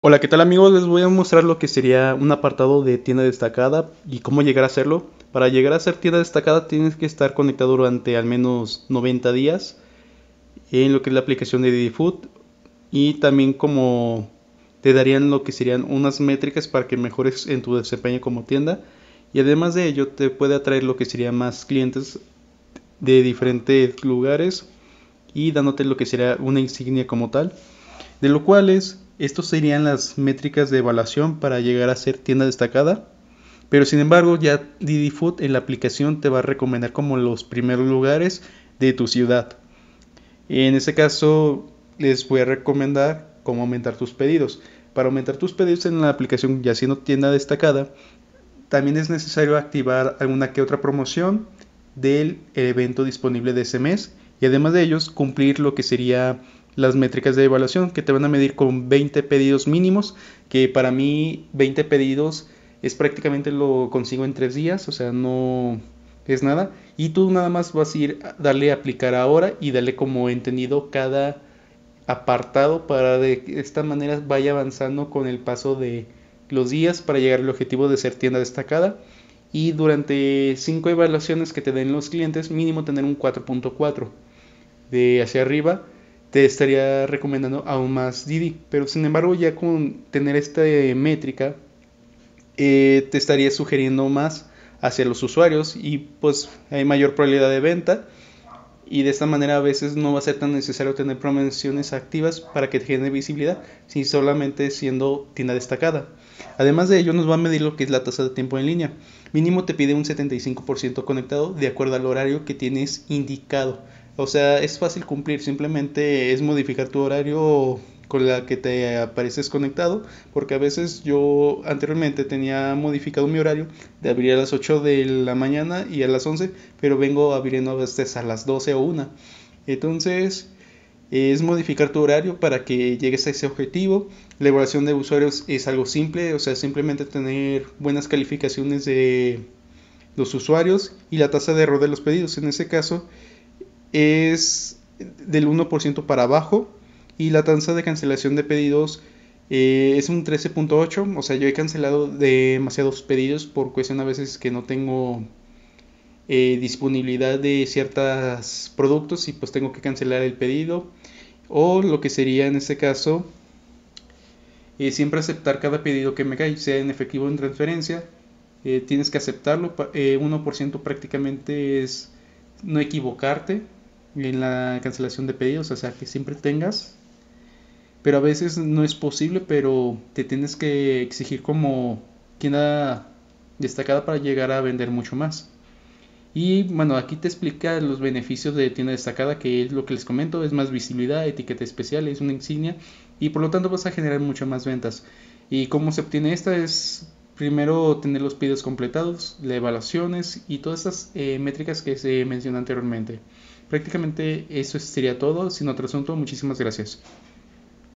Hola, ¿qué tal amigos? Les voy a mostrar lo que sería un apartado de tienda destacada y cómo llegar a hacerlo. Para llegar a ser tienda destacada tienes que estar conectado durante al menos 90 días en lo que es la aplicación de DidiFood y también como te darían lo que serían unas métricas para que mejores en tu desempeño como tienda y además de ello te puede atraer lo que serían más clientes de diferentes lugares y dándote lo que sería una insignia como tal de lo cual es estos serían las métricas de evaluación para llegar a ser tienda destacada. Pero sin embargo, ya Didi Food en la aplicación te va a recomendar como los primeros lugares de tu ciudad. En ese caso, les voy a recomendar cómo aumentar tus pedidos. Para aumentar tus pedidos en la aplicación ya siendo tienda destacada, también es necesario activar alguna que otra promoción del evento disponible de ese mes y además de ellos cumplir lo que sería las métricas de evaluación que te van a medir con 20 pedidos mínimos, que para mí 20 pedidos es prácticamente lo consigo en 3 días, o sea, no es nada. Y tú nada más vas a ir a darle aplicar ahora y darle como entendido cada apartado para de esta manera vaya avanzando con el paso de los días para llegar al objetivo de ser tienda destacada y durante 5 evaluaciones que te den los clientes mínimo tener un 4.4 de hacia arriba te estaría recomendando aún más Didi. Pero sin embargo, ya con tener esta eh, métrica, eh, te estaría sugiriendo más hacia los usuarios y pues hay mayor probabilidad de venta. Y de esta manera a veces no va a ser tan necesario tener promociones activas para que te genere visibilidad, sino solamente siendo tienda destacada. Además de ello, nos va a medir lo que es la tasa de tiempo en línea. Mínimo te pide un 75% conectado de acuerdo al horario que tienes indicado. O sea, es fácil cumplir, simplemente es modificar tu horario con la que te apareces conectado, porque a veces yo anteriormente tenía modificado mi horario de abrir a las 8 de la mañana y a las 11, pero vengo abriendo a veces a las 12 o 1. Entonces, es modificar tu horario para que llegues a ese objetivo. La evaluación de usuarios es algo simple, o sea, simplemente tener buenas calificaciones de los usuarios y la tasa de error de los pedidos. En ese caso, es del 1% para abajo y la tasa de cancelación de pedidos eh, es un 13.8, o sea, yo he cancelado demasiados pedidos por cuestión a veces que no tengo eh, disponibilidad de ciertos productos y pues tengo que cancelar el pedido. O lo que sería en este caso, eh, siempre aceptar cada pedido que me cae, sea en efectivo o en transferencia. tienes que aceptarlo, 1% prácticamente es no equivocarte, en la cancelación de pedidos, o sea que siempre tengas. Pero a veces no es posible, pero te tienes que exigir como tienda destacada para llegar a vender mucho más. Y bueno, aquí te explica los beneficios de tienda destacada, que es lo que les comento, es más visibilidad, etiqueta especial, es una insignia y por lo tanto vas a generar muchas más ventas. Y cómo se obtiene esta es primero tener los pedidos completados, las evaluaciones y todas estas eh, métricas que se mencionan anteriormente. Prácticamente eso sería todo. Sin otro asunto, muchísimas gracias.